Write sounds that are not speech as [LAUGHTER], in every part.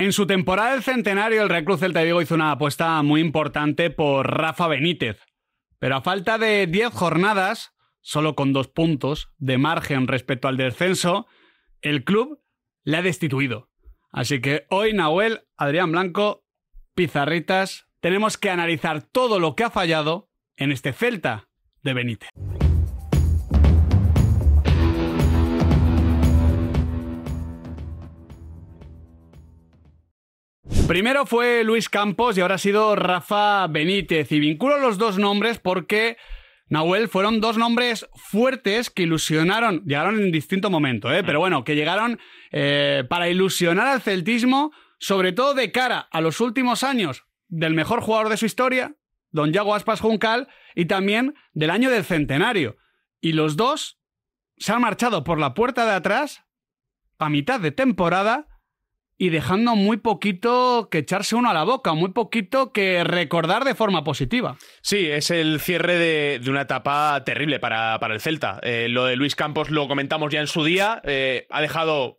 En su temporada del centenario, el Recluz Celta de Vigo hizo una apuesta muy importante por Rafa Benítez. Pero a falta de 10 jornadas, solo con dos puntos de margen respecto al descenso, el club le ha destituido. Así que hoy, Nahuel, Adrián Blanco, Pizarritas, tenemos que analizar todo lo que ha fallado en este Celta de Benítez. Primero fue Luis Campos y ahora ha sido Rafa Benítez. Y vinculo los dos nombres porque, Nahuel, fueron dos nombres fuertes que ilusionaron, llegaron en distinto momento, ¿eh? pero bueno, que llegaron eh, para ilusionar al celtismo, sobre todo de cara a los últimos años del mejor jugador de su historia, don Yago Aspas Juncal, y también del año del centenario. Y los dos se han marchado por la puerta de atrás a mitad de temporada y dejando muy poquito que echarse uno a la boca, muy poquito que recordar de forma positiva. Sí, es el cierre de, una etapa terrible para, el Celta. Eh, lo de Luis Campos lo comentamos ya en su día, eh, ha dejado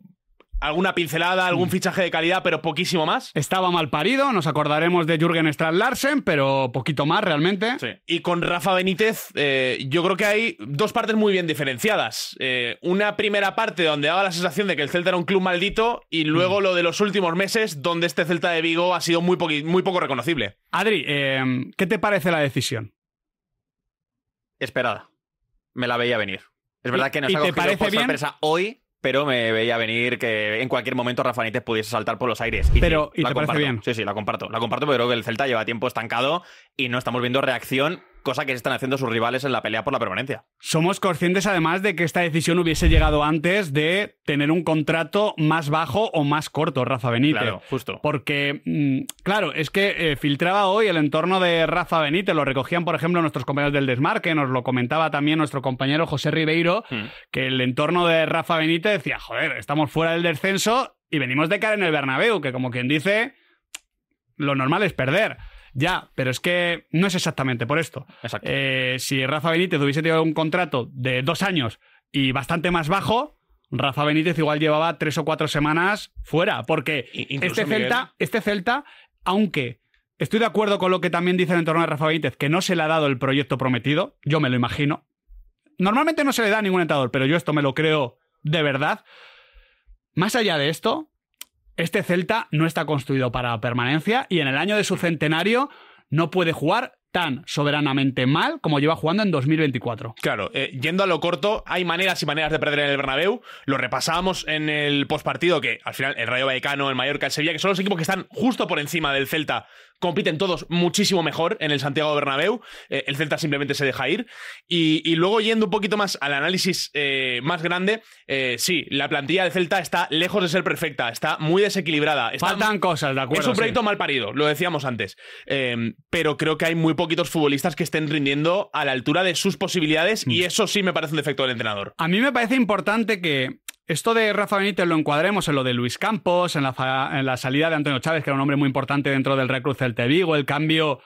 alguna pincelada, algún mm. fichaje de calidad, pero poquísimo más. Estaba mal parido, nos acordaremos de Jürgen Strand Larsen, pero poquito más realmente. Y con Rafa Benítez, eh, yo creo que hay dos partes muy bien diferenciadas. Eh, una primera parte donde daba la sensación de que el Celta era un club maldito y luego mm. lo de los últimos meses donde este Celta de Vigo ha sido muy, muy poco reconocible. Adri, eh, ¿qué te parece la decisión? Esperada. Me la veía venir. Es verdad que nos ha cogido por bien? hoy, pero me veía venir que en cualquier momento Rafa pudiese saltar por los aires. Y pero, la te comparto. Parece bien? Sí, sí, la comparto. La comparto, pero creo que el Celta lleva tiempo estancado y no estamos viendo reacción cosa que están haciendo sus rivales en la pelea por la permanencia. Somos conscientes además de que esta decisión hubiese llegado antes de tener un contrato más bajo o más corto, Rafa Benítez. Claro, justo. Porque, mm, claro, es que eh, filtraba hoy el entorno de Rafa Benítez, lo recogían, por ejemplo, nuestros compañeros del Desmarque, nos lo comentaba también nuestro compañero José Ribeiro, mm. que el entorno de Rafa Benítez decía, joder, estamos fuera del descenso y venimos de cara en el Bernabéu, que como quien dice, lo normal es perder. Ya, pero es que no es exactamente por esto. Exacto. Eh, si Rafa Benítez hubiese tenido un contrato de dos años y bastante más bajo, Rafa Benítez igual llevaba tres o cuatro semanas fuera, porque este Celta, este Celta, aunque estoy de acuerdo con lo que también dicen en torno a Rafa Benítez, que no se le ha dado el proyecto prometido, yo me lo imagino. Normalmente no se le da ningún entrenador, pero yo esto me lo creo de verdad. Más allá de esto, este Celta no está construido para permanencia y en el año de su centenario no puede jugar tan soberanamente mal como lleva jugando en 2024. Claro, eh, yendo a lo corto, hay maneras y maneras de perder en el Bernabéu. Lo repasábamos en el postpartido que al final el Rayo Vallecano, el Mallorca, el Sevilla, que son los equipos que están justo por encima del Celta compiten todos muchísimo mejor en el Santiago Bernabéu. Eh, el Celta simplemente se deja ir. Y, luego, yendo un poquito más al análisis eh, más grande, eh, sí, la plantilla del Celta está lejos de ser perfecta, está muy desequilibrada. Faltan cosas, de acuerdo. Es un proyecto mal parido, lo decíamos antes. pero creo que hay muy poquitos futbolistas que estén rindiendo a la altura de sus posibilidades y mm. eso sí me parece un defecto del entrenador. A mí me parece importante que esto de Rafa Benítez lo encuadremos en lo de Luis Campos, en la, salida de Antonio Chávez, que era un hombre muy importante dentro del Real Celta del Vigo, el cambio,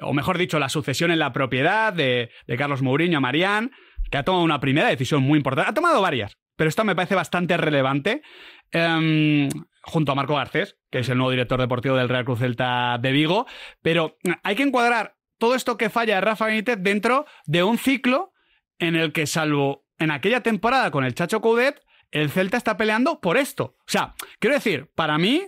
o mejor dicho, la sucesión en la propiedad de, Carlos Mourinho a Marián, que ha tomado una primera decisión muy importante. Ha tomado varias, pero esta me parece bastante relevante. Em, junto a Marco Garcés, que es el nuevo director deportivo del Real Cruz Celta de Vigo. Pero eh, hay que encuadrar todo esto que falla de Rafa Benítez dentro de un ciclo en el que, salvo en aquella temporada con el Chacho Coudet, el Celta está peleando por esto. O sea, quiero decir, para mí,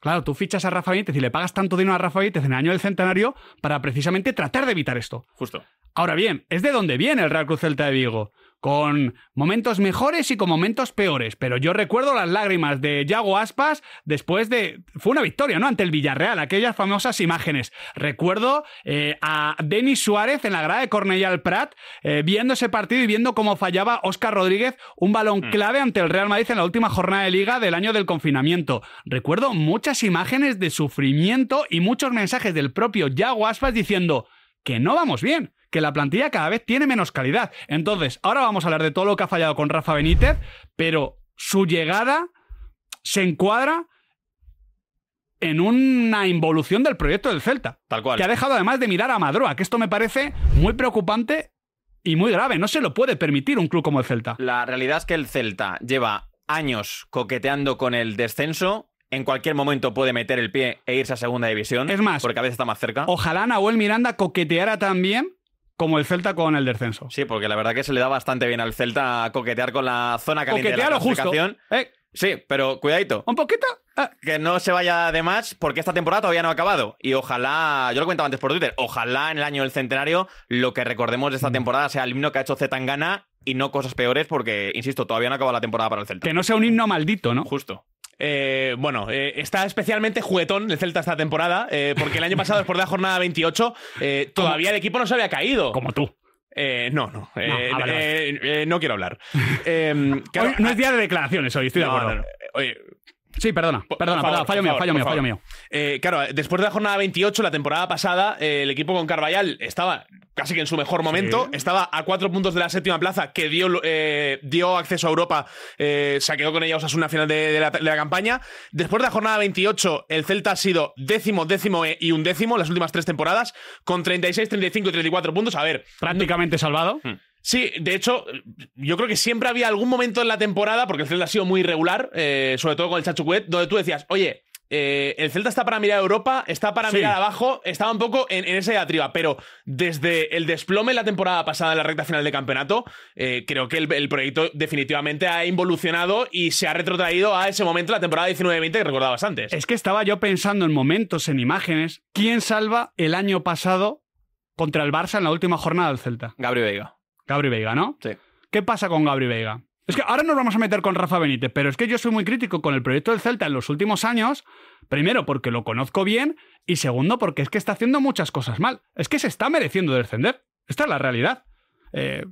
claro, tú fichas a Rafa Benítez y le pagas tanto dinero a Rafa Benítez en el año del centenario para precisamente tratar de evitar esto. Justo. Ahora bien, es de dónde viene el Real Cruz Celta de Vigo con momentos mejores y con momentos peores, pero yo recuerdo las lágrimas de Yago Aspas después de... Fue una victoria, ¿no? Ante el Villarreal, aquellas famosas imágenes. Recuerdo eh, a Denis Suárez en la grada de Cornellal Prat eh, viendo ese partido y viendo cómo fallaba Oscar Rodríguez un balón mm. clave ante el Real Madrid en la última jornada de liga del año del confinamiento. Recuerdo muchas imágenes de sufrimiento y muchos mensajes del propio Yago Aspas diciendo que no vamos bien, que la plantilla cada vez tiene menos calidad. Entonces, ahora vamos a hablar de todo lo que ha fallado con Rafa Benítez, pero su llegada se encuadra en una involución del proyecto del Celta. Tal cual. Que ha dejado además de mirar a Madroa, que esto me parece muy preocupante y muy grave. No se lo puede permitir un club como el Celta. La realidad es que el Celta lleva años coqueteando con el descenso. En cualquier momento puede meter el pie e irse a segunda división. Es más, porque a veces está más cerca. Ojalá Nahuel Miranda coqueteara también como el Celta con el descenso. Sí, porque la verdad que se le da bastante bien al Celta coquetear con la zona caliente de la clasificación. Eh. Sí, pero cuidadito. Un poquito. Ah. Que no se vaya de más porque esta temporada todavía no ha acabado. Y ojalá, yo lo comentaba antes por Twitter, ojalá en el año del centenario lo que recordemos de esta mm. temporada sea el himno que ha hecho Zetangana y no cosas peores porque, insisto, todavía no ha acabado la temporada para el Celta. Que no sea un himno maldito, ¿no? Justo. Eh, bueno, eh, está especialmente juguetón el Celta esta temporada, eh, porque el año pasado, después de la jornada 28, todavía el equipo no se había caído. Como tú. no, no. Ah, no, quiero hablar. [LAUGHS] Em, no es ah, día de declaraciones hoy, estoy de acuerdo. Oye, Sí, perdona, perdona, fallo, mío, fallo mío, fallo eh, mío, claro, eh, después de la jornada 28, la temporada pasada, eh, el equipo con Carvallal estaba casi que en su mejor momento, estaba a cuatro puntos de la séptima plaza que dio, dio acceso a Europa, se quedó con ella Osasuna final de, la, campaña. Después de la jornada 28, el Celta ha sido décimo, décimo y undécimo las últimas tres temporadas, con 36, 35 y 34 puntos. A ver. Prácticamente salvado. Hmm. Sí, de hecho, yo creo que siempre había algún momento en la temporada, porque el Celta ha sido muy irregular, eh, sobre todo con el Chachucuet, donde tú decías, oye, eh, el Celta está para mirar a Europa, está para mirar abajo, estaba un poco en, esa diatriba, pero desde el desplome la temporada pasada en la recta final de campeonato, eh, creo que el, proyecto definitivamente ha involucionado y se ha retrotraído a ese momento, la temporada 19-20 que recordabas antes. Es que estaba yo pensando en momentos, en imágenes, ¿quién salva el año pasado contra el Barça en la última jornada del Celta? Gabriel Vega. Gabri Veiga, ¿no? Sí. ¿Qué pasa con Gabri Veiga? Es que ahora nos vamos a meter con Rafa Benítez, pero es que yo soy muy crítico con el proyecto del Celta en los últimos años, primero porque lo conozco bien y segundo porque es que está haciendo muchas cosas mal. Es que se está mereciendo descender. Esta es la realidad. Eh,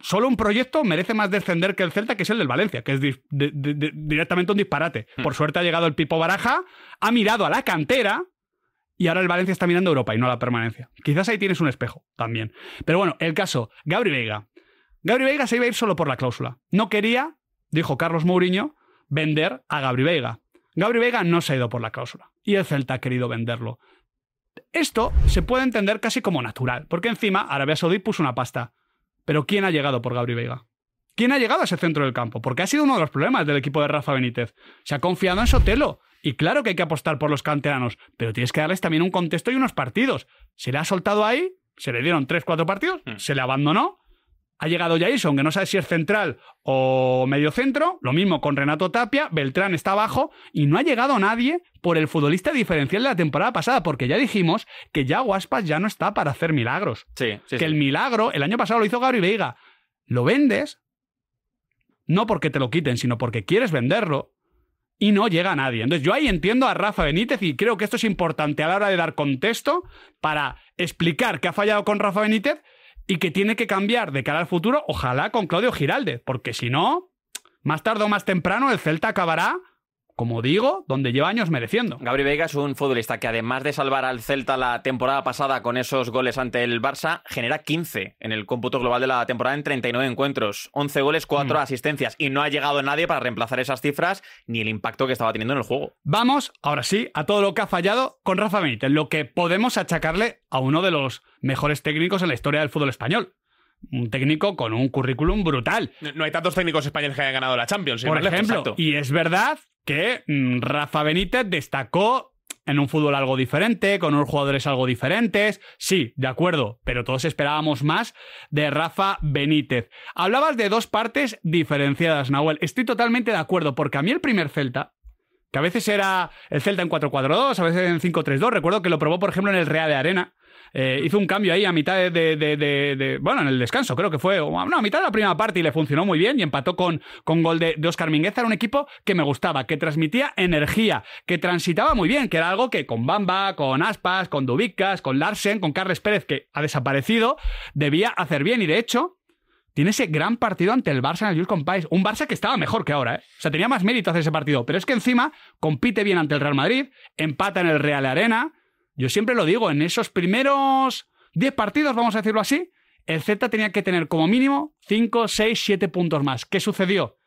solo un proyecto merece más descender que el Celta, que es el del Valencia, que es directamente un disparate. Hmm. Por suerte ha llegado el Pipo Baraja, ha mirado a la cantera, y ahora el Valencia está mirando Europa y no la permanencia. Quizás ahí tienes un espejo también. Pero bueno, el caso, Gabri Veiga. Gabri Veiga se iba a ir solo por la cláusula. No quería, dijo Carlos Mourinho, vender a Gabri Veiga. Gabri Veiga no se ha ido por la cláusula y el Celta ha querido venderlo. Esto se puede entender casi como natural, porque encima Arabia Saudí puso una pasta. Pero ¿quién ha llegado por Gabri Veiga? ¿Quién ha llegado a ese centro del campo? Porque ha sido uno de los problemas del equipo de Rafa Benítez. Se ha confiado en Sotelo. Y claro que hay que apostar por los canteranos, pero tienes que darles también un contexto y unos partidos. Se le ha soltado ahí, se le dieron tres cuatro partidos, hmm. se le abandonó. Ha llegado Jason, que no sabe si es central o medio centro. Lo mismo con Renato Tapia. Beltrán está abajo. Y no ha llegado nadie por el futbolista diferencial de la temporada pasada. Porque ya dijimos que ya Guaspas ya no está para hacer milagros. que el milagro, el año pasado lo hizo Gabriel Veiga. Lo vendes no porque te lo quiten, sino porque quieres venderlo y no llega nadie. Entonces yo ahí entiendo a Rafa Benítez y creo que esto es importante a la hora de dar contexto para explicar que ha fallado con Rafa Benítez y que tiene que cambiar de cara al futuro, ojalá con Claudio Giralde, porque si no, más tarde o más temprano el Celta acabará como digo, donde lleva años mereciendo. Gabriel Vega es un futbolista que además de salvar al Celta la temporada pasada con esos goles ante el Barça, genera 15 en el cómputo global de la temporada en 39 encuentros, 11 goles, 4 mm. asistencias y no ha llegado nadie para reemplazar esas cifras ni el impacto que estaba teniendo en el juego. Vamos, ahora sí, a todo lo que ha fallado con Rafa Benítez, lo que podemos achacarle a uno de los mejores técnicos en la historia del fútbol español un técnico con un currículum brutal. No hay tantos técnicos españoles que hayan ganado la Champions. Por ejemplo, y es verdad que mm, Rafa Benítez destacó en un fútbol algo diferente, con unos jugadores algo diferentes. Sí, de acuerdo, pero todos esperábamos más de Rafa Benítez. Hablabas de dos partes diferenciadas, Nahuel. Estoy totalmente de acuerdo, porque a mí el primer Celta, que a veces era el Celta en 4-4-2, a veces en 5-3-2, recuerdo que lo probó, por ejemplo, en el Real de Arena eh, hizo un cambio ahí a mitad de, Bueno, en el descanso, creo que fue. No, a mitad de la primera parte y le funcionó muy bien y empató con, gol de, Oscar Mingueza. Era un equipo que me gustaba, que transmitía energía, que transitaba muy bien, que era algo que con Bamba, con Aspas, con Dubicas, con Larsen, con Carles Pérez, que ha desaparecido, debía hacer bien. Y de hecho, tiene ese gran partido ante el Barça en el Jules Un Barça que estaba mejor que ahora, ¿eh? O sea, tenía más mérito hacer ese partido. Pero es que encima compite bien ante el Real Madrid, empata en el Real Arena. Yo siempre lo digo, en esos primeros 10 partidos, vamos a decirlo así, el Z tenía que tener como mínimo 5, 6, 7 puntos más. ¿Qué sucedió?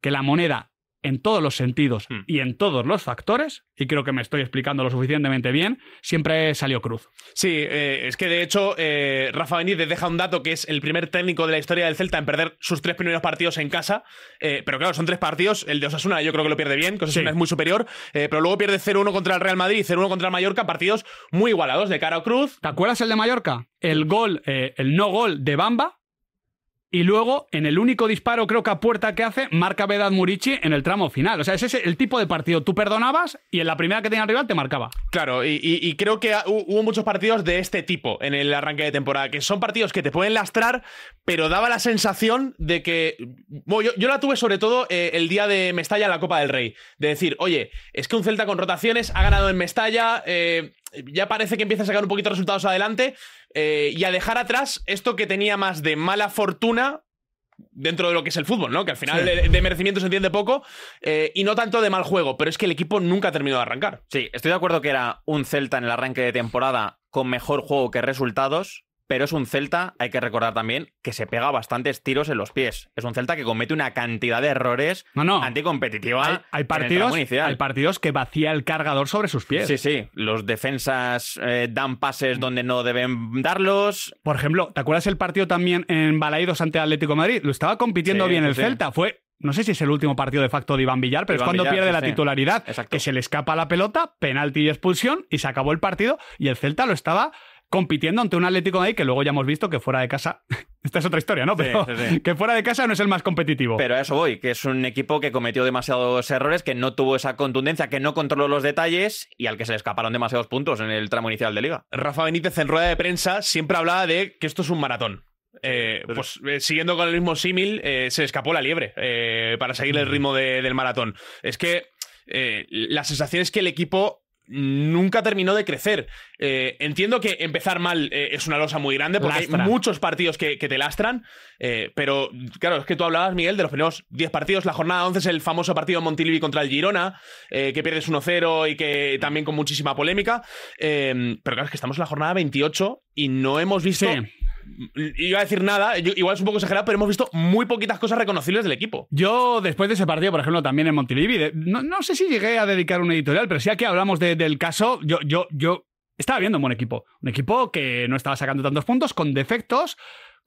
Que la moneda en todos los sentidos hmm. y en todos los factores, y creo que me estoy explicando lo suficientemente bien, siempre salió cruz. Sí, eh, es que de hecho eh, Rafa Benítez deja un dato que es el primer técnico de la historia del Celta en perder sus tres primeros partidos en casa, eh, pero claro, son tres partidos, el de Osasuna yo creo que lo pierde bien, que Osasuna es muy superior, pero luego pierde 0-1 contra el Real Madrid y 0-1 contra el Mallorca, partidos muy igualados de cara a Cruz. ¿Te acuerdas el de Mallorca? El gol, el no gol de Bamba, y luego, en el único disparo, creo que a puerta que hace, marca Vedad Murici en el tramo final. O sea, ese es el tipo de partido. Tú perdonabas y en la primera que tenía el rival te marcaba. Claro, y, creo que hubo muchos partidos de este tipo en el arranque de temporada, que son partidos que te pueden lastrar, pero daba la sensación de que. yo, la tuve sobre todo eh, el día de Mestalla en la Copa del Rey. De decir, oye, es que un Celta con rotaciones ha ganado en Mestalla. Eh, eh, ya parece que empieza a sacar un poquito resultados adelante eh, y a dejar atrás esto que tenía más de mala fortuna dentro de lo que es el fútbol, ¿no? Que al final de, merecimiento se entiende poco eh, y no tanto de mal juego, pero es que el equipo nunca terminó de arrancar. Sí, estoy de acuerdo que era un Celta en el arranque de temporada con mejor juego que resultados, pero es un Celta, hay que recordar también, que se pega bastantes tiros en los pies. Es un Celta que comete una cantidad de errores no, no. anticompetitiva. Hay, partidos, hay partidos que vacía el cargador sobre sus pies. Sí, sí. Los defensas eh, dan pases mm. donde no deben darlos. Por ejemplo, ¿te acuerdas el partido también en Balaidos ante Atlético Madrid? Lo estaba compitiendo bien el Celta. Fue no sé si es el último partido de facto de Iván Villar, pero es cuando pierde la titularidad, que se le escapa la pelota, penalti y expulsión, y se acabó el partido, y el Celta lo estaba compitiendo ante un Atlético de ahí que luego ya hemos visto que fuera de casa. [LAUGHS] Esta es otra historia, ¿no? Pero que fuera de casa no es el más competitivo. Pero a eso voy, que es un equipo que cometió demasiados errores, que no tuvo esa contundencia, que no controló los detalles y al que se le escaparon demasiados puntos en el tramo inicial de liga. Rafa Benítez en rueda de prensa siempre hablaba de que esto es un maratón. Eh, pues eh, siguiendo con el mismo símil, eh, se escapó la liebre para seguir el ritmo del maratón. Es que la sensación es que el equipo nunca terminó de crecer. Eh, entiendo que empezar mal eh, es una losa muy grande porque hay muchos partidos que, te lastran, eh, pero claro, es que tú hablabas, Miguel, de los primeros 10 partidos. La jornada 11 es el famoso partido Montilivi contra el Girona, que pierdes 1-0 y que también con muchísima polémica. pero claro, es que estamos en la jornada 28 y no hemos visto iba a decir nada, igual es un poco exagerado, pero hemos visto muy poquitas cosas reconocibles del equipo. Yo, después de ese partido, por ejemplo, también en Montilivi, no, sé si llegué a dedicar un editorial, pero sí aquí hablamos del caso, yo, yo, yo estaba viendo un buen equipo. Un equipo que no estaba sacando tantos puntos, con defectos,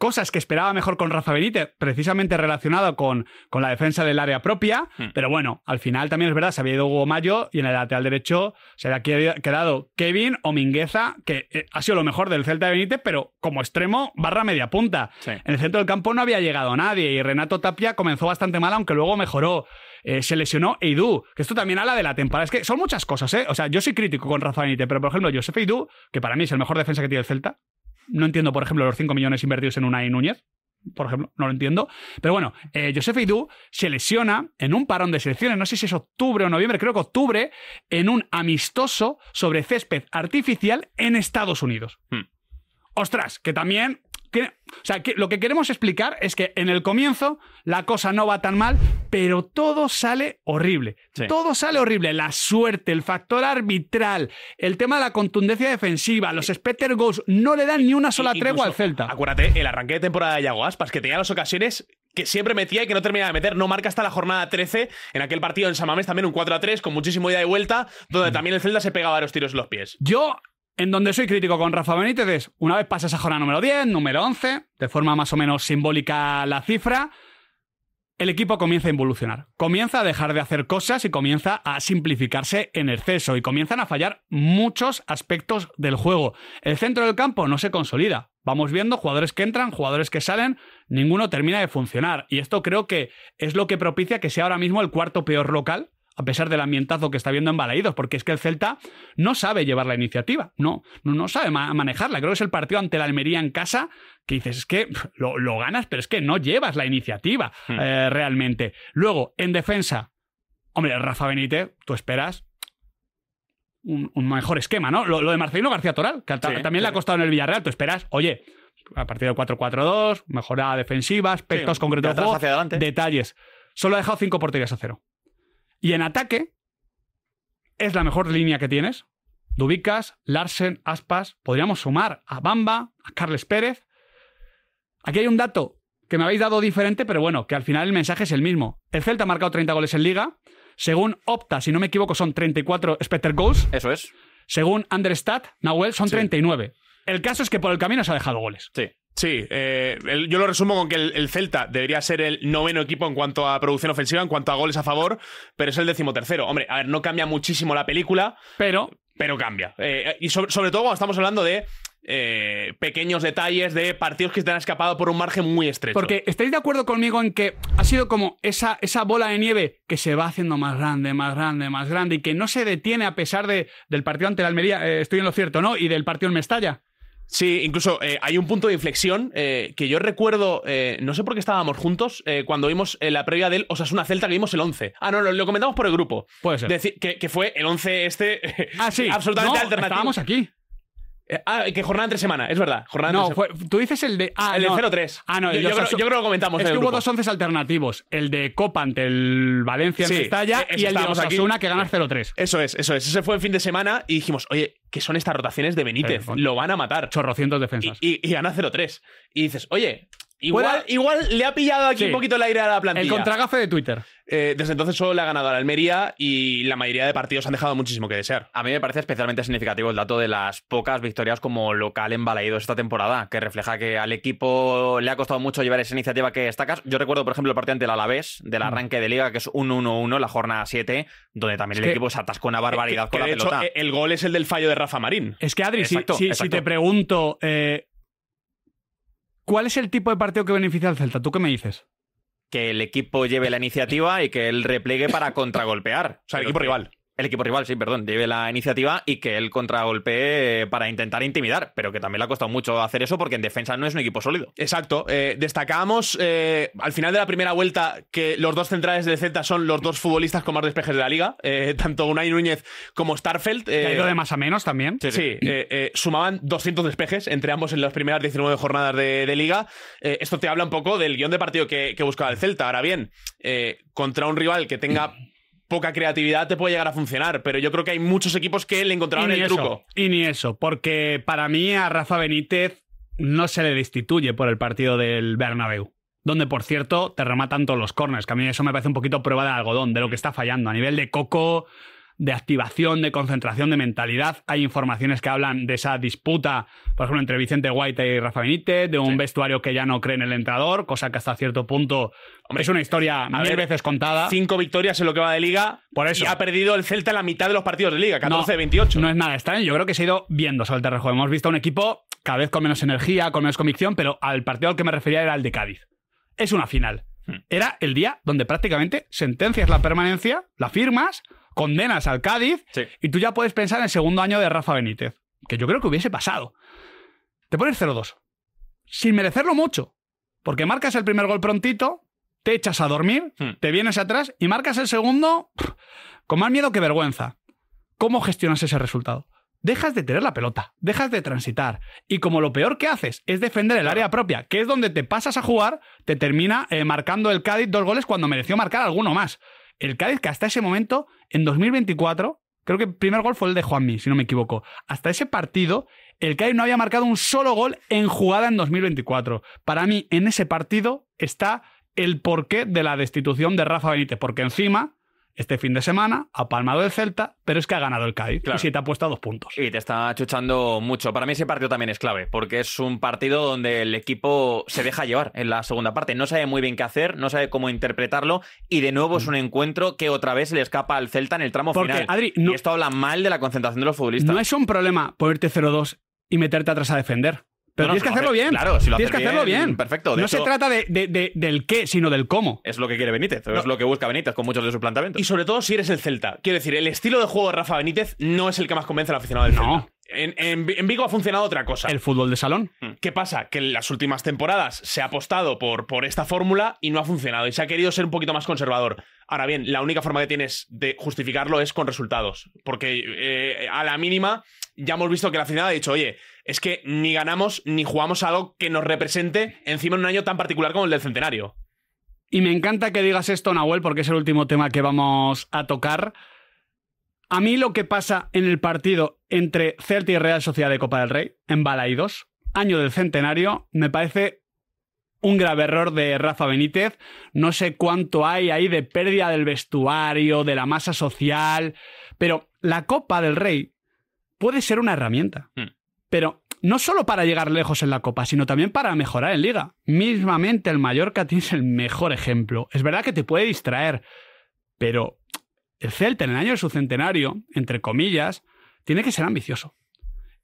cosas que esperaba mejor con Rafa Benítez, precisamente relacionado con, con la defensa del área propia. Hmm. Pero bueno, al final también es verdad, se había ido Hugo Mayo y en el lateral derecho se había quedado Kevin o Mingueza, que eh, ha sido lo mejor del Celta de Benítez, pero como extremo barra media punta. En el centro del campo no había llegado nadie y Renato Tapia comenzó bastante mal, aunque luego mejoró. Eh, se lesionó Eidú, que esto también habla de la temporada. Es que son muchas cosas, ¿eh? O sea, yo soy crítico con Rafa Benítez, pero por ejemplo, Josef Eidú, que para mí es el mejor defensa que tiene el Celta, no entiendo, por ejemplo, los 5 millones invertidos en Unai Núñez. Por ejemplo, no lo entiendo. Pero bueno, eh, Josef se lesiona en un parón de selecciones, no sé si es octubre o noviembre, creo que octubre, en un amistoso sobre césped artificial en Estados Unidos. Hmm. Ostras, que también o sea, que lo que queremos explicar es que en el comienzo la cosa no va tan mal, pero todo sale horrible. Todo sale horrible. La suerte, el factor arbitral, el tema de la contundencia defensiva, los Spetter Goals, no le dan ni una sola tregua al Celta. Acuérdate, el arranque de temporada de Yago que tenía las ocasiones que siempre metía y que no terminaba de meter. No marca hasta la jornada 13. En aquel partido en samamés también un 4 a 3 con muchísimo ida y vuelta, donde también el Celta se a los tiros en los pies. Yo en donde soy crítico con Rafa Benítez una vez pasa esa jornada número 10, número 11, de forma más o menos simbólica la cifra, el equipo comienza a involucionar, comienza a dejar de hacer cosas y comienza a simplificarse en exceso y comienzan a fallar muchos aspectos del juego. El centro del campo no se consolida. Vamos viendo jugadores que entran, jugadores que salen, ninguno termina de funcionar. Y esto creo que es lo que propicia que sea ahora mismo el cuarto peor local a pesar del ambientazo que está viendo en Balaídos, porque es que el Celta no sabe llevar la iniciativa, no, no, sabe manejarla. Creo que es el partido ante la Almería en casa que dices, es que [LAUGHS] lo, ganas, pero es que no llevas la iniciativa hmm. eh, realmente. Luego, en defensa, hombre, Rafa Benítez, tú esperas un, mejor esquema, ¿no? Lo, de Marcelino García Toral, que también le ha costado en el Villarreal, tú esperas, oye, a partir de 4-4-2, mejorada defensiva, aspectos concretos detalles. Solo ha dejado cinco porterías a cero. Y en ataque, es la mejor línea que tienes. Dubicas, Larsen, Aspas, podríamos sumar a Bamba, a Carles Pérez. Aquí hay un dato que me habéis dado diferente, pero bueno, que al final el mensaje es el mismo. El Celta ha marcado 30 goles en liga. Según Opta, si no me equivoco, son 34 Specter Goals. Eso es. Según Understat, Nahuel, son 39. El caso es que por el camino se ha dejado goles. Sí. Sí, eh, yo lo resumo con que el, Celta debería ser el noveno equipo en cuanto a producción ofensiva, en cuanto a goles a favor, pero es el decimotercero. Hombre, a ver, no cambia muchísimo la película, pero, pero cambia. Eh, y sobre, todo cuando estamos hablando de eh, pequeños detalles de partidos que se han escapado por un margen muy estrecho. Porque estáis de acuerdo conmigo en que ha sido como esa, esa bola de nieve que se va haciendo más grande, más grande, más grande y que no se detiene a pesar de, del partido ante la Almería, estoy en lo cierto, ¿no? Y del partido en Mestalla. Sí, incluso eh, hay un punto de inflexión eh, que yo recuerdo, eh, no sé por qué estábamos juntos cuando vimos la previa del Osasuna Celta que vimos el 11. Ah, no, lo, comentamos por el grupo. Puede ser. que, fue el 11 este ah, sí. [LAUGHS] absolutamente no, alternativo. Estábamos aquí. Ah, que jornada entre semana, es verdad. Jornada no, fue, tú dices el de. Ah, el de 0-3. Ah, no, yo, creo, que lo comentamos. Es que hubo dos once alternativos: el de Copa ante el Valencia en Estalla e-, y el de Osasuna que gana 0-3. Eso es, eso es. Ese fue el fin de semana y dijimos, oye, que son estas rotaciones de Benítez. lo van a matar. Chorrocientos defensas. Y, y, y gana 0-3. Y dices, oye, Igual, le ha pillado aquí un poquito el aire a la plantilla. El contragafe de Twitter. Eh, desde entonces solo le ha ganado a la Almería y la mayoría de partidos han dejado muchísimo que desear. A mí me parece especialmente significativo el dato de las pocas victorias como local en esta temporada, que refleja que al equipo le ha costado mucho llevar esa iniciativa que destacas. Yo recuerdo, por ejemplo, el partido ante el Alavés del mm. arranque de liga, que es 1 1-1, la jornada 7, donde también el equipo se atascó una barbaridad con la de pelota. Eh, el gol es el del fallo de Rafa Marín. Es que Adri, si- te pregunto eh, ¿Cuál es el tipo de partido que beneficia al Celta? ¿Tú qué me dices? Que el equipo lleve la iniciativa y que él repliegue para [LAUGHS] contragolpear. o sea, el equipo rival el equipo rival, sí, perdón, lleve la iniciativa y que él contragolpee eh, para intentar intimidar, pero que también le ha costado mucho hacer eso porque en defensa no es un equipo sólido. Exacto. Eh, Destacábamos eh, al final de la primera vuelta que los dos centrales del Celta son los dos futbolistas con más despejes de la liga, [LAUGHS] tanto Unai Núñez como Starfeld. que ha ido de más a menos también. Sí, sumaban 200 despejes entre ambos en las primeras 19 jornadas de, liga. esto te habla un poco del guión de partido que, que buscaba el Celta. Ahora bien, contra un rival que tenga poca creatividad te puede llegar a funcionar, pero yo creo que hay muchos equipos que le encontraron el truco. Y ni eso, porque para mí a Rafa Benítez no se le destituye por el partido del Bernabéu. Donde, por cierto, te rematan todos los corners, que a mí eso me parece un poquito prueba de algodón, de lo que está fallando. A nivel de Coco, de activación, de concentración, de mentalidad. Hay informaciones que hablan de esa disputa, por ejemplo, entre Vicente Guaita y Rafa Benítez, de un vestuario que ya no cree en el entrador, cosa que hasta cierto punto Hombre, es una historia mil veces contada. Cinco victorias en lo que va de liga. Por eso. ha perdido el Celta en la mitad de los partidos de liga, 14 28. No es nada extraño. Yo creo que se ha ido viendo sobre el Hemos visto un equipo cada vez con menos energía, con menos convicción, pero al partido al que me refería era el de Cádiz. Es una final. Hmm. Era el día donde prácticamente sentencias la permanencia, la firmas, condenas al Cádiz y tú ya puedes pensar en el segundo año de Rafa Benítez, que yo creo que hubiese pasado. Te pones 0-2, sin merecerlo mucho, porque marcas el primer gol prontito, te echas a dormir, hmm. te vienes atrás y marcas el segundo con más miedo que vergüenza. ¿Cómo gestionas ese resultado? Dejas de tener la pelota, dejas de transitar. Y como lo peor que haces es defender el área propia, que es donde te pasas a jugar, te termina eh, marcando el Cádiz dos goles cuando mereció marcar alguno más el Cádiz que hasta ese momento, en 2024, creo que el primer gol fue el de Juanmi, si no me equivoco. Hasta ese partido, el Cádiz no había marcado un solo gol en jugada en 2024. Para mí, en ese partido está el porqué de la destitución de Rafa Benítez, porque encima este fin de semana, ha palmado el Celta, pero es que ha ganado el Cádiz. Claro. Y te ha puesto a dos puntos. Y te está chuchando mucho. Para mí ese partido también es clave, porque es un partido donde el equipo se deja llevar en la segunda parte. No sabe muy bien qué hacer, no sabe cómo interpretarlo, y de nuevo es mm. un encuentro que otra vez le escapa al Celta en el tramo final. Adri, no, y esto habla mal de la concentración de los futbolistas. No es un problema ponerte 0-2 y meterte atrás a defender tienes que hacerlo bien. Claro, si lo Tienes que hacerlo bien. Perfecto. no se trata del qué, sino del cómo. Es lo que quiere Benítez, es lo que busca Benítez con muchos de sus planteamientos. Y sobre todo si eres el Celta. Quiero decir, el estilo de juego de Rafa Benítez no es el que más convence al aficionado del Celta. En, en, Vigo ha funcionado otra cosa. El fútbol de salón. Hmm. ¿Qué pasa? Que en las últimas temporadas se ha apostado por, por esta fórmula y no ha funcionado. Y se ha querido ser un poquito más conservador. Ahora bien, la única forma que tienes de justificarlo es con resultados, porque eh, a la mínima ya hemos visto que la final ha dicho, oye, es que ni ganamos ni jugamos algo que nos represente encima en un año tan particular como el del centenario. Y me encanta que digas esto, Nahuel, porque es el último tema que vamos a tocar. A mí lo que pasa en el partido entre Celta y Real Sociedad de Copa del Rey, en 2, año del centenario, me parece un grave error de Rafa Benítez. No sé cuánto hay ahí de pérdida del vestuario, de la masa social, pero la Copa del Rey puede ser una herramienta. Hmm. Pero no solo para llegar lejos en la Copa, sino también para mejorar en Liga. Mismamente el Mallorca [LAUGHS] tiene el mejor ejemplo. Es verdad que te puede distraer, pero el Celta en el año de su centenario, entre comillas, tiene que ser ambicioso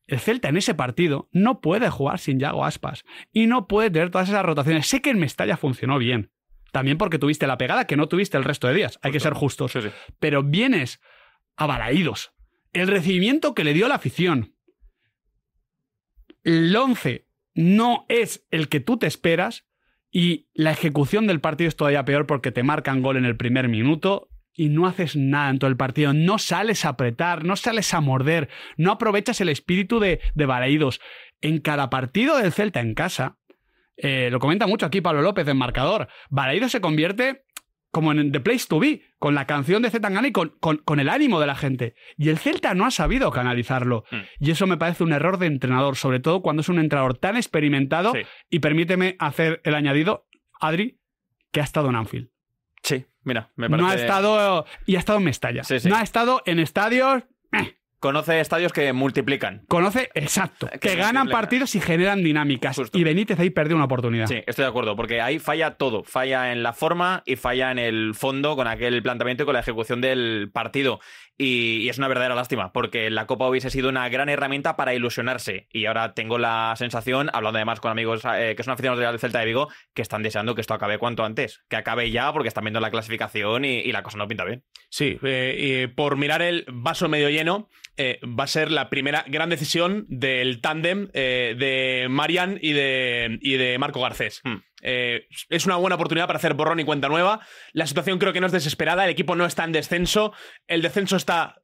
el Celta en ese partido no puede jugar sin Yago Aspas y no puede tener todas esas rotaciones. Sé que en Mestalla funcionó bien. También porque tuviste la pegada que no tuviste el resto de días. Hay que ser justos. Pero vienes avalaídos. El recibimiento que le dio la afición. El 11 no es el que tú te esperas y la ejecución del partido es todavía peor porque te marcan gol en el primer minuto y no haces nada en todo el partido, no sales a apretar, no sales a morder, no aprovechas el espíritu de, de En cada partido del Celta en casa, eh, lo comenta mucho aquí Pablo López en marcador, Baleidos se convierte como en The Place to Be, con la canción de Zetangana y con, el ánimo de la gente. Y el Celta no ha sabido canalizarlo. Mm. Y eso me parece un error de entrenador, sobre todo cuando es un entrenador tan experimentado. Y permíteme hacer el añadido, Adri, que ha estado en Anfield. Sí, Mira, me parece. No ha estado. Y ha estado en Mestalla. No ha estado en estadios. Conoce estadios que multiplican. Conoce, exacto. Que, ganan partidos y generan dinámicas. Y Benítez ahí perdió una oportunidad. Sí, estoy de acuerdo, porque ahí falla todo. Falla en la forma y falla en el fondo con aquel planteamiento y con la ejecución del partido. Y, es una verdadera lástima, porque la Copa hubiese sido una gran herramienta para ilusionarse. Y ahora tengo la sensación, hablando además con amigos eh, que son aficionados del Celta de Vigo, que están deseando que esto acabe cuanto antes. Que acabe ya, porque están viendo la clasificación y, la cosa no pinta bien. Sí, eh, por mirar el vaso medio lleno eh, va a ser la primera gran decisión del tándem eh, de Marian y de, y de Marco Garcés. Hmm. Eh, es una buena oportunidad para hacer borrón y cuenta nueva. La situación creo que no es desesperada, el equipo no está en descenso, el descenso está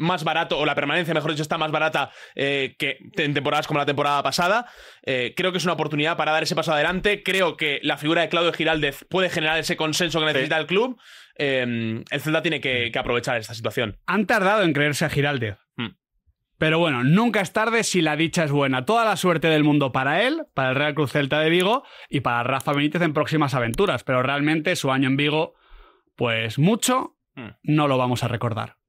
más barato, o la permanencia, mejor dicho, está más barata que en temporadas como la temporada pasada. creo que es una oportunidad para dar ese paso adelante. Creo que la figura de Claudio Giraldez puede generar ese consenso que necesita el club. el Celta tiene que, que aprovechar esta situación. Han tardado en creerse a Giraldez. Pero bueno, nunca es tarde si la dicha es buena. Toda la suerte del mundo para él, para el Real Cruz Celta de Vigo y para Rafa Benítez en próximas aventuras. Pero realmente su año en Vigo, pues mucho mm. no lo vamos a recordar.